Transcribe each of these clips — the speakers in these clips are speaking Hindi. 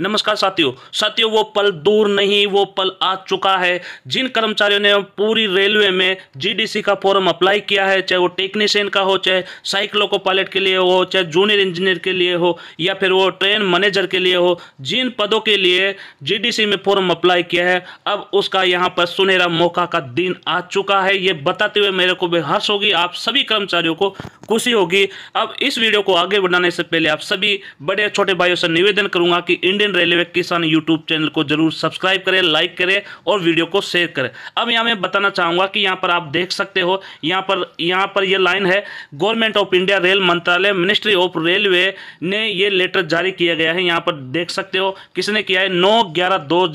नमस्कार साथियों साथियों वो पल दूर नहीं वो पल आ चुका है जिन कर्मचारियों ने पूरी रेलवे में जीडीसी का फॉर्म अप्लाई किया है चाहे वो टेक्नीशियन का हो चाहे साइकिलों को पायलट के लिए हो चाहे जूनियर इंजीनियर के लिए हो या फिर वो ट्रेन मैनेजर के लिए हो जिन पदों के लिए जीडीसी में फॉर्म अप्लाई किया है अब उसका यहाँ पर सुनहरा मौका का दिन आ चुका है ये बताते हुए मेरे को बेहस होगी आप सभी कर्मचारियों को खुशी होगी अब इस वीडियो को आगे बढ़ाने से पहले आप सभी बड़े छोटे भाइयों से निवेदन करूंगा कि Indian Indian railway Kisan YouTube channel को जरूर सब्सक्राइब करें लाइक करें और वीडियो को शेयर करें अब यहाँ मैं बताना चाहूँगा कि यहाँ पर आप देख सकते हो यहाँ पर यहाँ पर यह लाइन है गवर्नमेंट ऑफ इंडिया रेल मंत्रालय मिनिस्ट्री ऑफ रेलवे ने ये लेटर जारी किया गया है यहाँ पर देख सकते हो किसने किया है नौ ग्यारह दो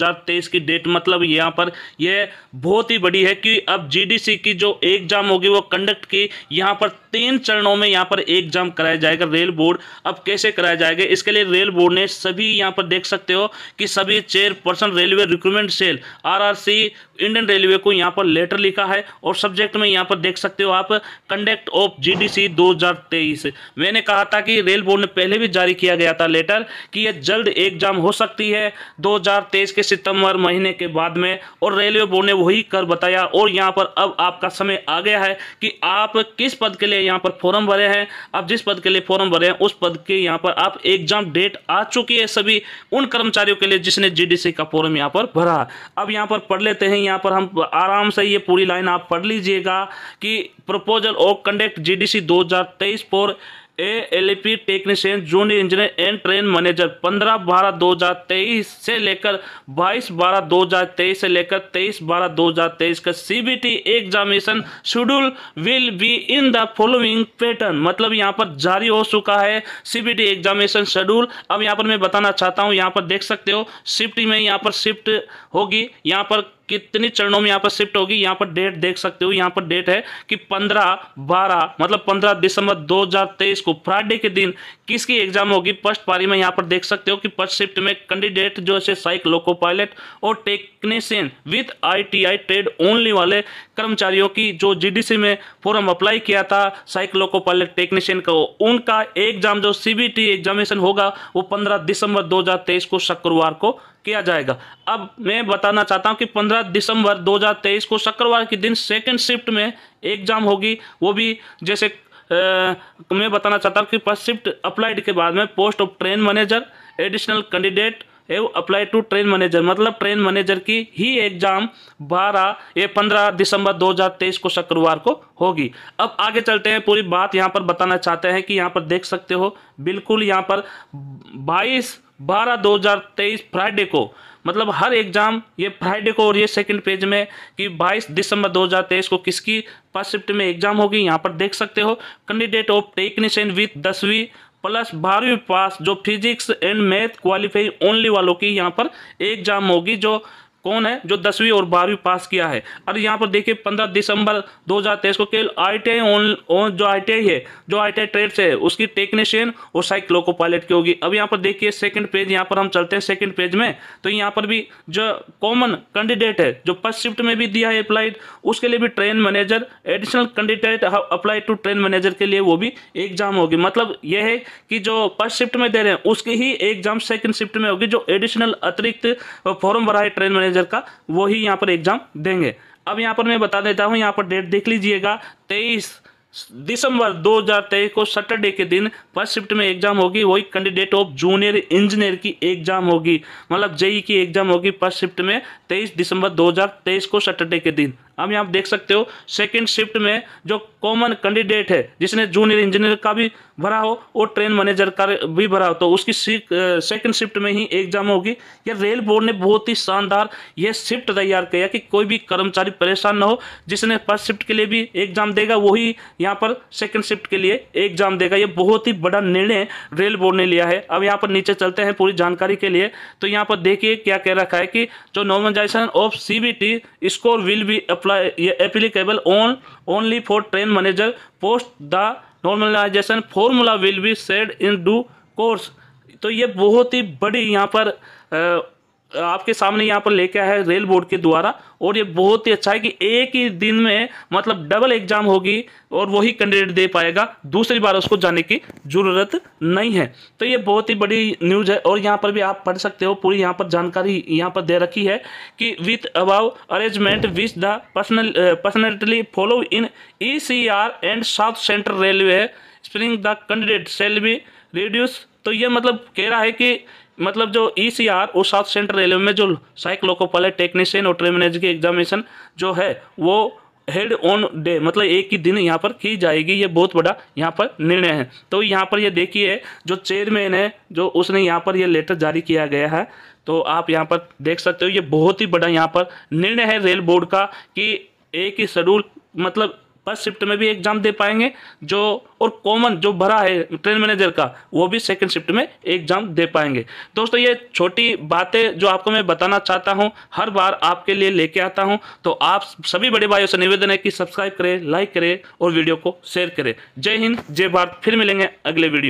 की डेट मतलब यहाँ पर यह बहुत ही बड़ी है कि अब जी की जो एग्जाम होगी वो कंडक्ट की यहाँ पर तीन चरणों में यहाँ पर एग्जाम कराया जाएगा रेल बोर्ड अब कैसे कराया जाएगा इसके लिए रेल बोर्ड ने सभी यहाँ पर देख सकते हो कि सभी chairperson railway recruitment cell RRC Indian railway को यहाँ पर लेटर लिखा है और सब्जेक्ट में यहाँ पर देख सकते हो आप कंडक्ट ऑफ जीडीसी 2023 मैंने कहा था कि रेल बोर्ड ने पहले भी जारी किया गया था लेटर कि यह जल्द एग्जाम हो सकती है 2023 के सितंबर महीने के बाद में और रेलवे बोर्ड ने वही कर बताया और यहाँ पर अब आपका समय आ गया है कि आप किस पद के लिए लिए यहाँ पर फॉर्म भरे हैं आप जिस पद के लिए फॉर्म भरे हैं उस पद के यहाँ पर आप एग्जाम डेट आ चुकी है सभी उन कर्मचारियों के लिए जिसने जीडीसी का फॉर्म यहाँ पर भरा अब यहाँ पर पढ़ लेते हैं यहाँ पर हम आराम से ये पूरी लाइन आप पढ़ लीजिएगा कि proposal of conduct GDC 2023 for A L P technician junior engineer and train manager 15 बारह 2023 से लेकर 22 बारह 2023 से लेकर 23 बारह 2023 का CBT examination schedule will be in the following pattern मतलब यहाँ पर जारी हो चुका है सीबीटी एग्जामिनेशन शेड्यूल अब यहाँ पर मैं बताना चाहता हूँ यहाँ पर देख सकते हो शिफ्ट में यहाँ पर शिफ्ट होगी यहाँ पर कितने चरणों में यहाँ पर शिफ्ट होगी यहाँ पर डेट देख सकते हो यहाँ पर डेट है कि पंद्रह बारह मतलब पंद्रह दिसंबर 2023 को फ्राइडे के दिन किसकी एग्जाम होगी फर्स्ट पारी में यहाँ पर देख सकते हो कि फर्स्ट शिफ्ट में कैंडिडेट जो है साइक लोको पायलट और technician with ITI trade only वाले कर्मचारियों की जो जीडीसी में फॉर्म अप्लाई किया था साइक लोको पायलट टेक्नीशियन का उनका एग्जाम जो सीबीटी एग्जामिनेशन होगा वो पंद्रह दिसंबर दो को शुक्रवार को किया जाएगा अब मैं बताना चाहता हूं कि 15 दिसंबर 2023 को शुक्रवार के दिन सेकंड शिफ्ट में एग्जाम होगी वो भी जैसे मैं बताना चाहता हूँ कि फर्स्ट शिफ्ट अप्लाइड के बाद में post of train manager additional candidate have apply to train manager मतलब ट्रेन मैनेजर की ही एग्जाम 12 या 15 दिसंबर 2023 को शुक्रवार को होगी अब आगे चलते हैं पूरी बात यहाँ पर बताना चाहते हैं कि यहाँ पर देख सकते हो बिल्कुल यहाँ पर 22 बारह 2023 फ्राइडे को मतलब हर एग्जाम ये फ्राइडे को और ये सेकंड पेज में कि 22 दिसंबर 2023 को किसकी फर्स्ट शिफ्ट में एग्जाम होगी यहाँ पर देख सकते हो कैंडिडेट ऑफ टेक्निशियन विथ दसवीं प्लस बारहवीं पास जो physics and math qualify only वालों की यहाँ पर एग्जाम होगी जो कौन है जो दसवीं और बारहवीं पास किया है और यहाँ पर देखिए पंद्रह दिसंबर 2023 को केवल आई टी आई जो आई टी आई है जो आई टी आई ट्रेड से उसकी टेक्नीशियन और साइक्लोको पायलट की होगी अब यहाँ पर देखिए सेकंड पेज यहाँ पर हम चलते हैं सेकंड पेज में तो यहाँ पर भी जो कॉमन कैंडिडेट है जो फर्स्ट शिफ्ट में भी दिया है अप्लाइड उसके लिए भी train manager additional candidate apply to train manager के लिए वो भी एग्जाम होगी मतलब यह है कि जो फर्स्ट शिफ्ट में दे रहे हैं उसकी ही एग्जाम सेकंड शिफ्ट में होगी जो एडिशनल अतिरिक्त फॉर्म भरा है ट्रेन मैनेजर मैनेजर का वही यहाँ पर एग्जाम देंगे अब यहाँ पर मैं बता देता हूँ यहाँ पर डेट देख लीजिएगा तेईस दिसंबर 2023 को सैटरडे के दिन फर्स्ट शिफ्ट में एग्जाम होगी वही कैंडिडेट ऑफ जूनियर इंजीनियर की एग्जाम होगी मतलब जेई e e की एग्जाम होगी फर्स्ट शिफ्ट में 23 दिसंबर 2023 को सैटरडे के दिन हम यहाँ देख सकते हो सेकंड शिफ्ट में जो कॉमन कैंडिडेट है जिसने जूनियर इंजीनियर का भी भरा हो और ट्रेन मैनेजर का भी भरा हो तो उसकी सेकंड शिफ्ट में ही एग्जाम होगी या रेल बोर्ड ने बहुत ही शानदार यह शिफ्ट तैयार किया कि कोई भी कर्मचारी परेशान ना हो जिसने फर्स्ट शिफ्ट के लिए भी एग्जाम देगा वही यहाँ पर सेकेंड शिफ्ट के लिए एग्जाम देगा यह बहुत ही बड़ा निर्णय रेल बोर्ड ने लिया है अब यहाँ पर नीचे चलते हैं पूरी जानकारी के लिए तो यहाँ पर देखिए क्या कह रखा है कि जो normalisation of C score will be apply ये applicable on only for train manager post the normalisation formula will be said in due course तो ये बहुत ही बड़ी यहाँ पर आपके सामने यहाँ पर लेके आया है रेल बोर्ड के द्वारा और ये बहुत ही अच्छा है कि एक ही दिन में मतलब डबल एग्जाम होगी और वही कैंडिडेट दे पाएगा दूसरी बार उसको जाने की ज़रूरत नहीं है तो ये बहुत ही बड़ी न्यूज़ है और यहाँ पर भी आप पढ़ सकते हो पूरी यहाँ पर जानकारी यहाँ पर दे रखी है कि with above arrangement which the personal personally follow in E C R and South Central railway spring the candidate shall be reduce तो ये मतलब कह रहा है कि मतलब जो ई सी आर और साउथ सेंट्रल रेलवे में जो साइक्लोको है टेक्नीशियन और ट्रेन मैनेजर की एग्जामिनेशन जो है वो हेड ऑन डे मतलब एक ही दिन यहाँ पर की जाएगी ये बहुत बड़ा यहाँ पर निर्णय है तो यहाँ पर ये देखिए जो चेयरमैन है जो उसने यहाँ पर ये लेटर जारी किया गया है तो आप यहाँ पर देख सकते हो ये बहुत ही बड़ा यहाँ पर निर्णय है रेल बोर्ड का कि एक ही शेड्यूल मतलब पर शिफ्ट में भी एग्जाम दे पाएंगे जो और कॉमन जो भरा है ट्रेन मैनेजर का वो भी सेकंड शिफ्ट में एग्जाम दे पाएंगे दोस्तों ये छोटी बातें जो आपको मैं बताना चाहता हूं हर बार आपके लिए लेके आता हूं तो आप सभी बड़े भाइयों से निवेदन है कि सब्सक्राइब करें लाइक करें और वीडियो को शेयर करें जय हिंद जय भारत फिर मिलेंगे अगले वीडियो